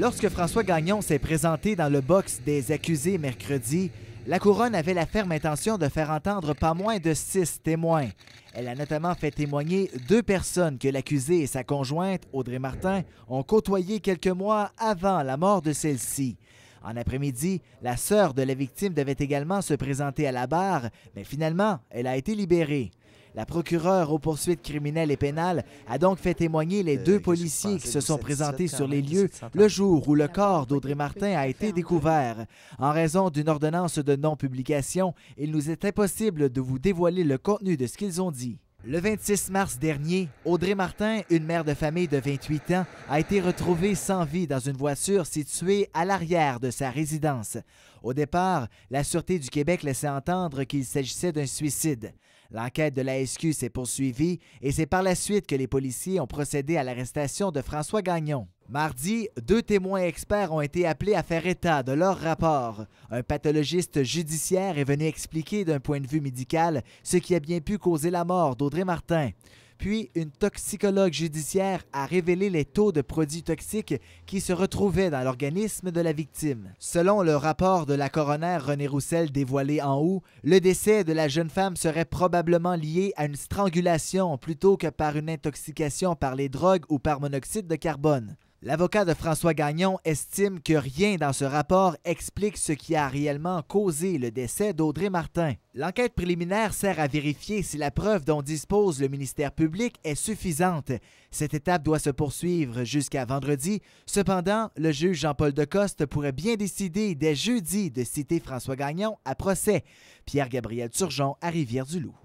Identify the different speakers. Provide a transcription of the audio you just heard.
Speaker 1: Lorsque François Gagnon s'est présenté dans le box des accusés mercredi, la couronne avait la ferme intention de faire entendre pas moins de six témoins. Elle a notamment fait témoigner deux personnes que l'accusé et sa conjointe, Audrey Martin, ont côtoyées quelques mois avant la mort de celle-ci. En après-midi, la sœur de la victime devait également se présenter à la barre, mais finalement, elle a été libérée. La procureure aux poursuites criminelles et pénales a donc fait témoigner les euh, deux policiers qui se sont présentés sur les lieux le jour où le corps d'Audrey Martin a été découvert. En raison d'une ordonnance de non-publication, il nous est impossible de vous dévoiler le contenu de ce qu'ils ont dit. Le 26 mars dernier, Audrey Martin, une mère de famille de 28 ans, a été retrouvée sans vie dans une voiture située à l'arrière de sa résidence. Au départ, la Sûreté du Québec laissait entendre qu'il s'agissait d'un suicide. L'enquête de la SQ s'est poursuivie et c'est par la suite que les policiers ont procédé à l'arrestation de François Gagnon. Mardi, deux témoins experts ont été appelés à faire état de leur rapport. Un pathologiste judiciaire est venu expliquer d'un point de vue médical ce qui a bien pu causer la mort d'Audrey Martin. Puis, une toxicologue judiciaire a révélé les taux de produits toxiques qui se retrouvaient dans l'organisme de la victime. Selon le rapport de la coroner René Roussel dévoilé en août, le décès de la jeune femme serait probablement lié à une strangulation plutôt que par une intoxication par les drogues ou par monoxyde de carbone. L'avocat de François Gagnon estime que rien dans ce rapport explique ce qui a réellement causé le décès d'Audrey Martin. L'enquête préliminaire sert à vérifier si la preuve dont dispose le ministère public est suffisante. Cette étape doit se poursuivre jusqu'à vendredi. Cependant, le juge Jean-Paul Decoste pourrait bien décider dès jeudi de citer François Gagnon à procès. Pierre-Gabriel Turgeon à Rivière-du-Loup.